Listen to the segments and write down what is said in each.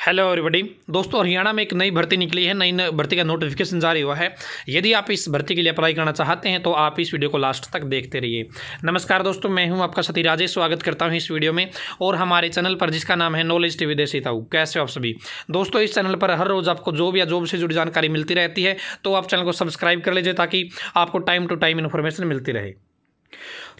hello everybody दोस्तों हरियाणा में एक नई भर्ती निकली है नई भर्ती का नोटिफिकेशन जारी हुआ है यदि आप इस भर्ती के लिए अप्लाई करना चाहते हैं तो आप इस वीडियो को लास्ट तक देखते रहिए नमस्कार दोस्तों मैं हूं आपका सती राजेश स्वागत करता हूं इस वीडियो में और हमारे चैनल पर जिसका नाम है नॉलेज टी वी सीताऊ कैसे आप सभी दोस्तों इस चैनल पर हर रोज़ आपको जॉब या जॉब से जुड़ी जानकारी मिलती रहती है तो आप चैनल को सब्सक्राइब कर लीजिए ताकि आपको टाइम टू टाइम इन्फॉर्मेशन मिलती रहे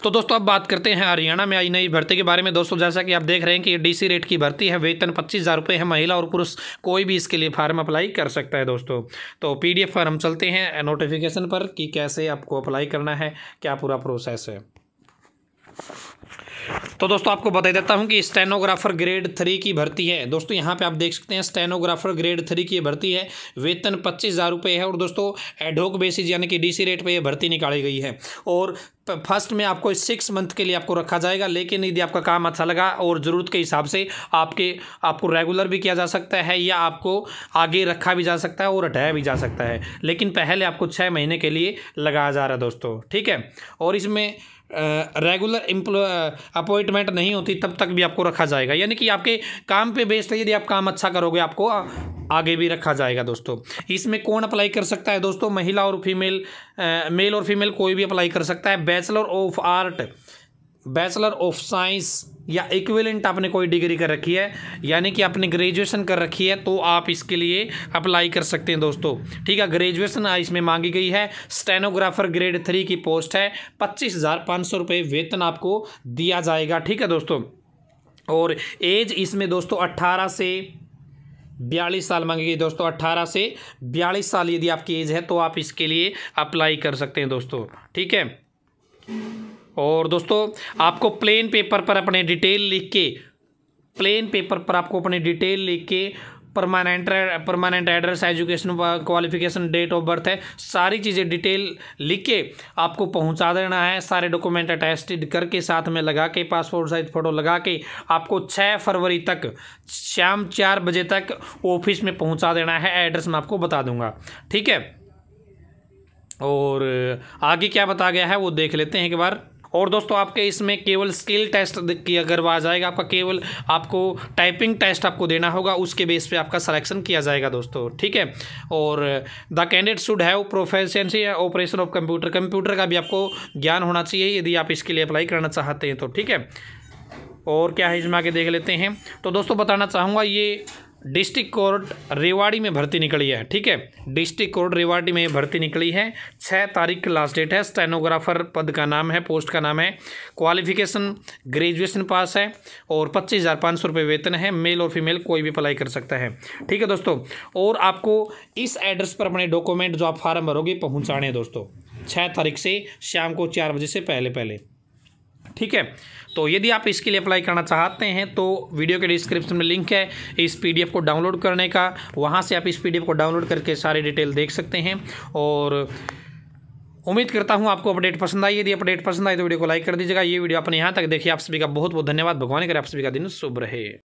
तो दोस्तों अब बात करते हैं हरियाणा में आई नई भर्ती के बारे में दोस्तों जैसा कि आप देख रहे हैं कि डीसी रेट की भर्ती है वेतन पच्चीस हज़ार रुपये है महिला और पुरुष कोई भी इसके लिए फार्म अप्लाई कर सकता है दोस्तों तो पीडीएफ पर फार्म चलते हैं नोटिफिकेशन पर कि कैसे आपको अप्लाई करना है क्या पूरा प्रोसेस है तो दोस्तों आपको बता देता हूँ कि स्टेनोग्राफर ग्रेड थ्री की भर्ती है दोस्तों यहाँ पे आप देख सकते हैं स्टेनोग्राफर ग्रेड थ्री की भर्ती है वेतन पच्चीस हज़ार रुपये है और दोस्तों एडोक बेसिस यानी कि डीसी रेट पे ये भर्ती निकाली गई है और फर्स्ट में आपको सिक्स मंथ के लिए आपको रखा जाएगा लेकिन यदि आपका काम अच्छा लगा और ज़रूरत के हिसाब से आपके आपको रेगुलर भी किया जा सकता है या आपको आगे रखा भी जा सकता है और हटाया भी जा सकता है लेकिन पहले आपको छः महीने के लिए लगाया जा रहा है दोस्तों ठीक है और इसमें रेगुलर अपॉइंटमेंट नहीं होती तब तक भी आपको रखा जाएगा यानी कि आपके काम पे बेस्ड है यदि आप काम अच्छा करोगे आपको आगे भी रखा जाएगा दोस्तों इसमें कौन अप्लाई कर सकता है दोस्तों महिला और फीमेल मेल और फीमेल कोई भी अप्लाई कर सकता है bachelor of art bachelor of science या इक्विलेंट आपने कोई डिग्री कर रखी है यानी कि आपने ग्रेजुएशन कर रखी है तो आप इसके लिए अप्लाई कर सकते हैं दोस्तों ठीक है ग्रेजुएशन इसमें मांगी गई है स्टेनोग्राफर ग्रेड थ्री की पोस्ट है पच्चीस हज़ार पाँच सौ रुपये वेतन आपको दिया जाएगा ठीक है दोस्तों और एज इसमें दोस्तों अट्ठारह से बयालीस साल मांगी गई दोस्तों अट्ठारह से बयालीस साल यदि आपकी एज है तो आप इसके लिए अप्लाई कर सकते हैं दोस्तों ठीक है और दोस्तों आपको प्लेन पेपर पर अपने डिटेल लिख के प्लेन पेपर पर आपको अपने डिटेल लिख के permanent permanent address education qualification date of birth है सारी चीज़ें डिटेल लिख के आपको पहुंचा देना है सारे डॉक्यूमेंट अटेस्टेड करके साथ में लगा के पासपोर्ट साइज फ़ोटो लगा के आपको 6 फरवरी तक शाम चार बजे तक ऑफिस में पहुंचा देना है एड्रेस मैं आपको बता दूंगा ठीक है और आगे क्या बता गया है वो देख लेते हैं एक बार और दोस्तों आपके इसमें केवल स्किल टेस्ट किया करवा जाएगा आपका केवल आपको टाइपिंग टेस्ट आपको देना होगा उसके बेस पे आपका सलेक्शन किया जाएगा दोस्तों ठीक है और the candidate should have proficiency operation of computer computer का भी आपको ज्ञान होना चाहिए यदि आप इसके लिए अप्लाई करना चाहते हैं तो ठीक है और क्या है इसमें आगे देख लेते हैं तो दोस्तों बताना चाहूँगा ये डिस्ट्रिक्ट कोर्ट रेवाड़ी में भर्ती निकली है ठीक है डिस्ट्रिक्ट कोर्ट रेवाड़ी में भर्ती निकली है छः तारीख लास्ट डेट है स्टेनोग्राफर पद का नाम है पोस्ट का नाम है क्वालिफिकेशन ग्रेजुएशन पास है और पच्चीस हज़ार पाँच सौ रुपये वेतन है मेल और फीमेल कोई भी अप्लाई कर सकता है ठीक है दोस्तों और आपको इस एड्रेस पर अपने डॉक्यूमेंट जो आप फार्म भरोगे पहुँचाने दोस्तों छः तारीख से शाम को चार बजे से पहले पहले ठीक है तो यदि आप इसके लिए अप्लाई करना चाहते हैं तो वीडियो के डिस्क्रिप्शन में लिंक है इस पी को डाउनलोड करने का वहाँ से आप इस पी को डाउनलोड करके सारी डिटेल देख सकते हैं और उम्मीद करता हूँ आपको अपडेट पसंद आई यदि अपडेट पसंद आई तो वीडियो को लाइक कर दीजिएगा ये वीडियो अपने यहाँ तक देखिए आप सभी का बहुत बहुत धन्यवाद भगवान करें आप सभी का दिन शुभ रहे